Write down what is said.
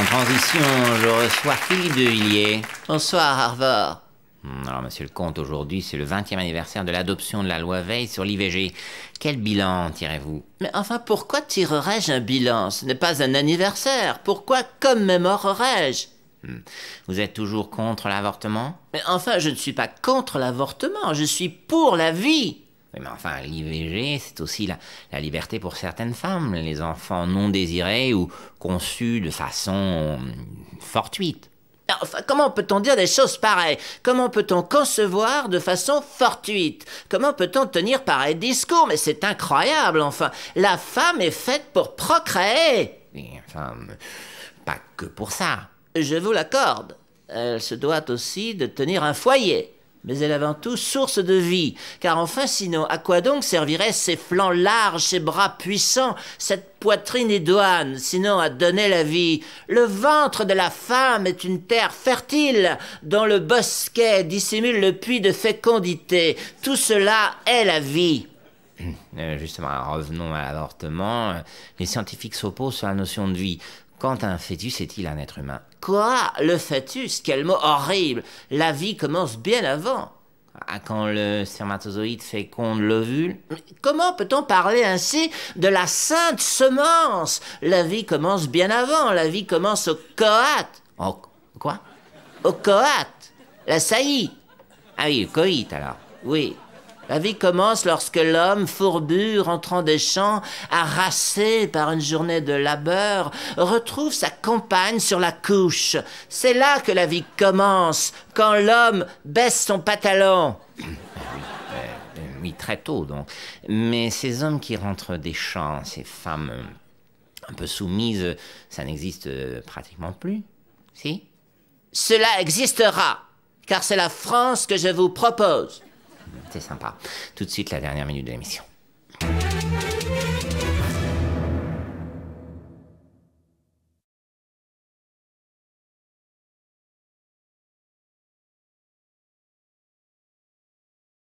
En transition, je reçois Philippe de Villiers. Bonsoir, Harvard. Hmm, alors, monsieur le comte, aujourd'hui, c'est le 20e anniversaire de l'adoption de la loi Veil sur l'IVG. Quel bilan tirez-vous Mais enfin, pourquoi tirerais-je un bilan Ce n'est pas un anniversaire. Pourquoi commémorerais-je hmm, Vous êtes toujours contre l'avortement Mais enfin, je ne suis pas contre l'avortement, je suis pour la vie mais enfin, l'IVG, c'est aussi la, liberté pour certaines femmes, les enfants non désirés ou conçus de façon euh, fortuite. comment peut-on dire des choses pareilles Comment peut-on concevoir de façon fortuite Comment peut-on tenir pareil discours Mais c'est incroyable, enfin. La femme est faite pour procréer. enfin, euh, pas que pour ça. Je vous l'accorde. Elle se doit aussi de tenir un foyer mais elle est avant tout source de vie, car enfin sinon, à quoi donc serviraient ces flancs larges, ces bras puissants, cette poitrine idoine, sinon à donner la vie Le ventre de la femme est une terre fertile, dont le bosquet dissimule le puits de fécondité, tout cela est la vie. Hum, euh, justement, revenons à l'avortement. Les scientifiques s'opposent sur la notion de vie. Quand un fœtus est-il un être humain Quoi Le fœtus Quel mot horrible La vie commence bien avant. à ah, quand le spermatozoïde féconde l'ovule. Comment peut-on parler ainsi de la sainte semence La vie commence bien avant, la vie commence au coate. Au quoi Au coate. la saillie. Ah oui, coït alors, oui. La vie commence lorsque l'homme fourbu, rentrant des champs, harassé par une journée de labeur, retrouve sa compagne sur la couche. C'est là que la vie commence, quand l'homme baisse son pantalon. Euh, oui, très tôt donc. Mais ces hommes qui rentrent des champs, ces femmes un peu soumises, ça n'existe euh, pratiquement plus. Si Cela existera, car c'est la France que je vous propose. C'est sympa. Tout de suite, la dernière minute de l'émission.